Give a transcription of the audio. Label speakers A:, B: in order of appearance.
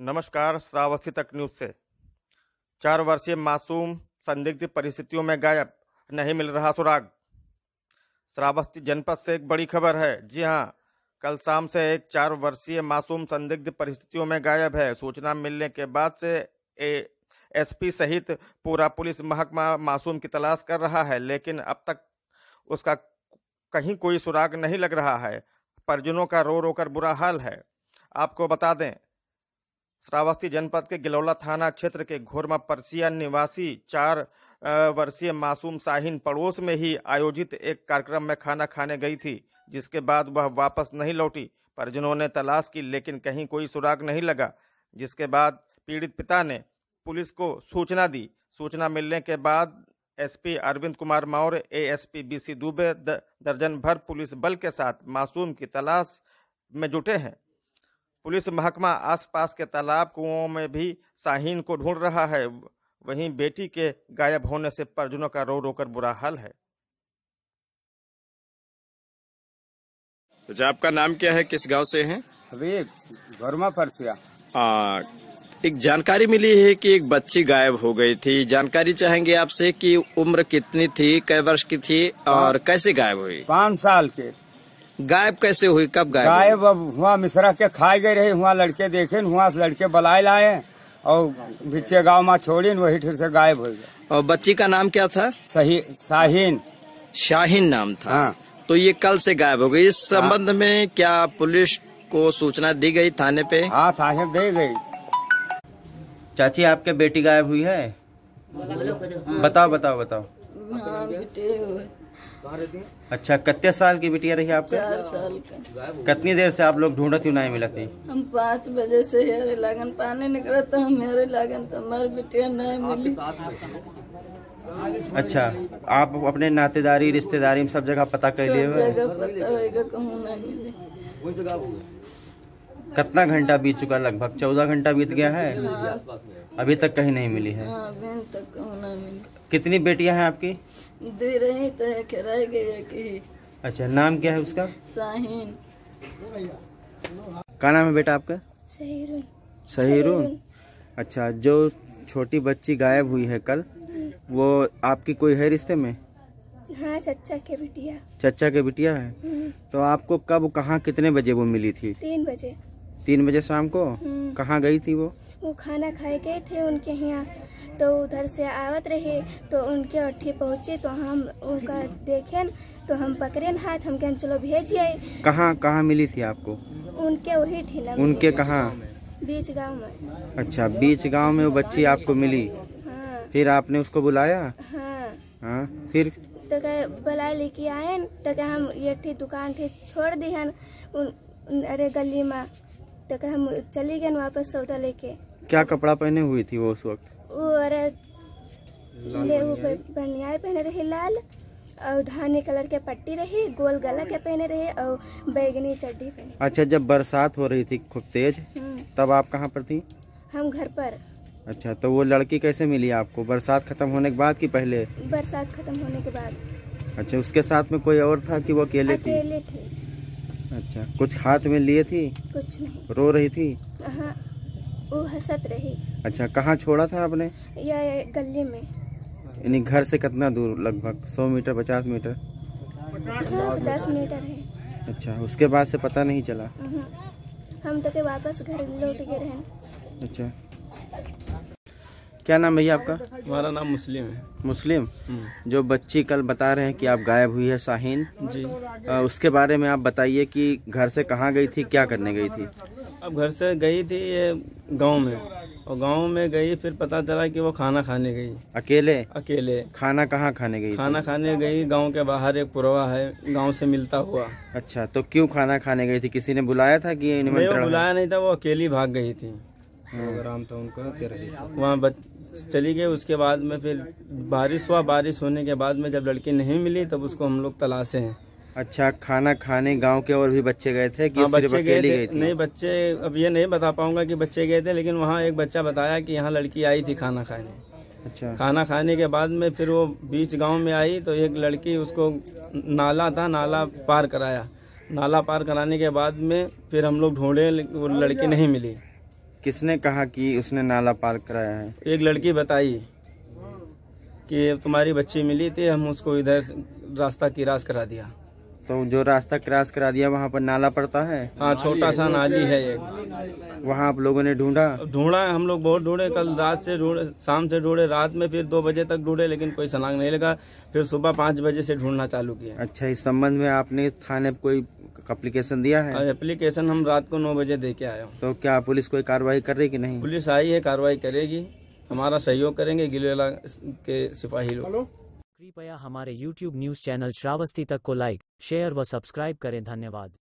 A: नमस्कार श्रावस्ती तक न्यूज से चार वर्षीय मासूम संदिग्ध परिस्थितियों में गायब नहीं मिल रहा सुराग श्रावस्ती जनपद से एक बड़ी खबर है जी हाँ कल शाम से एक चार वर्षीय मासूम संदिग्ध परिस्थितियों में गायब है सूचना मिलने के बाद से एसपी सहित पूरा पुलिस महकमा मासूम की तलाश कर रहा है लेकिन अब तक उसका कहीं कोई सुराग नहीं लग रहा है परिजनों का रो रो कर बुरा हाल है आपको बता दें श्रावस्ती जनपद के गिलौला थाना क्षेत्र के घोरमा परसिया निवासी चार वर्षीय मासूम शाहीन पड़ोस में ही आयोजित एक कार्यक्रम में खाना खाने गई थी जिसके बाद वह वापस नहीं लौटी परिजनों ने तलाश की लेकिन कहीं कोई सुराग नहीं लगा जिसके बाद पीड़ित पिता ने पुलिस को सूचना दी सूचना मिलने के बाद SP Arvind Kumar Maurya ASP BC Dubey दर्जन भर पुलिस बल के साथ मासूम की तलाश में जुटे हैं पुलिस महकमा आसपास के तालाब कुओं में भी शाहीन को ढूंढ रहा है वहीं बेटी के गायब होने से परजुनों का रो रोकर बुरा हाल है तो आपका नाम क्या है किस गांव से हैं अभी परसिया एक जानकारी मिली है कि एक बच्ची गायब हो गई थी जानकारी चाहेंगे आपसे कि उम्र कितनी थी कई वर्ष की थी और कैसे गायब हुई पाँच साल के गायब कैसे हुई कब गायब गायब अब हुआ मिश्रा के खाए गए रहे हुआ लड़के देखे हुआ लड़के बलाए लाए और बिच्चे गाँव माँ छोड़ी वही ठीक से गायब हो गए और बच्ची का नाम क्या था सही शाहीन शाहीन नाम था हाँ। तो ये कल से गायब हो गई इस हाँ। संबंध हाँ। में क्या पुलिस को सूचना दी गई थाने पे हाँ थाने दे गई चाची आपके बेटी गायब हुई है
B: बताओ बताओ बताओ हाँ,
C: अच्छा कितने साल की बिटिया रही आपके चार
B: साल का
C: कितनी देर से आप लोग ढूंढत क्यों नहीं मिलती
B: हम पाँच बजे से हेरे लागन पानी निकला तो हमारे लागन तो हमारी बिटिया नहीं मिली
C: अच्छा आप अपने नातेदारी रिश्तेदारी में सब जगह पता कर लिए जगह
B: पता होगा कहूँ नहीं मिली
C: कितना घंटा बीत चुका लगभग चौदह घंटा बीत गया हाँ,
B: है
C: अभी तक कहीं नहीं मिली है हाँ, कितनी बेटियां हैं आपकी
B: दे रही तो है गई
C: अच्छा नाम क्या है उसका
B: शाहीन क्या
C: नाम है बेटा आपका
B: सहीरुन सहीरुन
C: अच्छा जो छोटी बच्ची गायब हुई है कल हम्म। वो आपकी कोई है रिश्ते में
B: हाँ चचा के बिटिया
C: चचा के बिटिया है हम्म। तो आपको कब कहाँ कितने बजे वो मिली थी तीन बजे तीन बजे शाम को हम्म। कहाँ गई थी वो
B: वो खाना खाए गए थे उनके यहाँ तो उधर से आवत रहे तो उनके अट्ठे पहुँचे तो हम उनका देखें तो हम पकड़े हाथ हम कहें चलो भेजिए
C: कहाँ कहाँ मिली थी आपको
B: उनके वही ठेला उनके कहाँ बीच गांव में
C: अच्छा बीच गांव में वो बच्ची आपको मिली हाँ। फिर आपने उसको बुलाया हाँ, हाँ। फिर
B: तो कहे बुलाए लेके आए तो हम ये दुकान थी छोड़ दी हन अरे गली में तो कर हम चली गए वापस सौदा लेके
C: क्या कपड़ा पहने हुई थी वो उस वक्त वो अरे बनिया
B: पहने रहे लाल और धाने कलर के पट्टी रही गोल गला के पहने रहे और बैगनी चड्डी पहने
C: अच्छा जब बरसात हो रही थी खूब तेज हम्म। तब आप कहाँ पर थी
B: हम घर पर
C: अच्छा तो वो लड़की कैसे मिली आपको बरसात खत्म होने के बाद की पहले
B: बरसात खत्म होने के बाद
C: अच्छा उसके साथ में कोई और था कि वो अकेले अकेले थे अच्छा कुछ हाथ में लिए थी कुछ नहीं रो रही थी
B: हाँ, वो हसत रही
C: अच्छा कहाँ छोड़ा था आपने
B: या गली में
C: यानी घर से कितना दूर लगभग सौ मीटर पचास मीटर
B: हाँ, पचास मीटर है
C: अच्छा उसके बाद से पता नहीं चला
B: हाँ, हम तो के वापस घर लौट गए
C: अच्छा क्या नाम भैया आपका
D: हमारा नाम मुस्लिम है
C: मुस्लिम हम्म। जो बच्ची कल बता रहे हैं कि आप गायब हुई है शाहीन जी आ, उसके बारे में आप बताइए कि घर से कहाँ गई थी क्या करने गई थी
D: अब घर से गई थी ये गांव में और गांव में गई फिर पता चला कि वो खाना खाने
C: गई अकेले अकेले खाना कहाँ खाने गई खाना
D: खाने गई गांव के बाहर एक पुरवा है
C: गांव से मिलता हुआ अच्छा तो क्यों खाना खाने गई थी किसी ने बुलाया था कि बुलाया
D: नहीं था वो अकेली भाग गई थी आराम
C: था उनका वहाँ बच चली गए उसके बाद में फिर
D: बारिश हुआ बारिश होने के बाद में जब लड़की नहीं मिली तब उसको हम लोग तलाशे हैं
C: अच्छा खाना खाने गांव के और भी बच्चे गए थे कि हाँ, बच्चे गए थे, गए थे नहीं
D: बच्चे अब ये नहीं बता पाऊंगा कि बच्चे गए थे लेकिन वहाँ एक बच्चा बताया कि यहाँ लड़की आई थी खाना खाने अच्छा खाना खाने के बाद में फिर वो बीच गांव में आई तो एक लड़की उसको नाला था नाला पार कराया नाला पार कराने के बाद में फिर हम लोग ढूंढे वो लड़की नहीं मिली
C: किसने कहा कि उसने नाला पार कराया है
D: एक लड़की बताई कि तुम्हारी बच्ची मिली थी हम उसको इधर रास्ता की रास करा दिया
C: तो जो रास्ता क्रॉस करा दिया वहाँ पर नाला पड़ता है हाँ छोटा सा नाली है एक वहाँ आप लोगों ने ढूंढा
D: ढूंढा हम लोग बहुत ढूंढे कल रात से ढूंढे शाम से ढूंढे रात में फिर दो बजे तक ढूंढे लेकिन कोई सलांग नहीं लगा फिर सुबह पाँच बजे से ढूंढना चालू किया अच्छा
C: इस संबंध में आपने थाने कोई अप्लीकेशन दिया है
D: अप्लीकेशन हम रात को नौ बजे दे के आए
C: तो क्या पुलिस कोई कार्रवाई कर रही की नहीं
D: पुलिस आई है कार्रवाई करेगी हमारा सहयोग करेंगे गिलेला के सिपाही लोग
C: कृपया हमारे YouTube न्यूज चैनल श्रावस्ती तक को लाइक शेयर व सब्सक्राइब करें धन्यवाद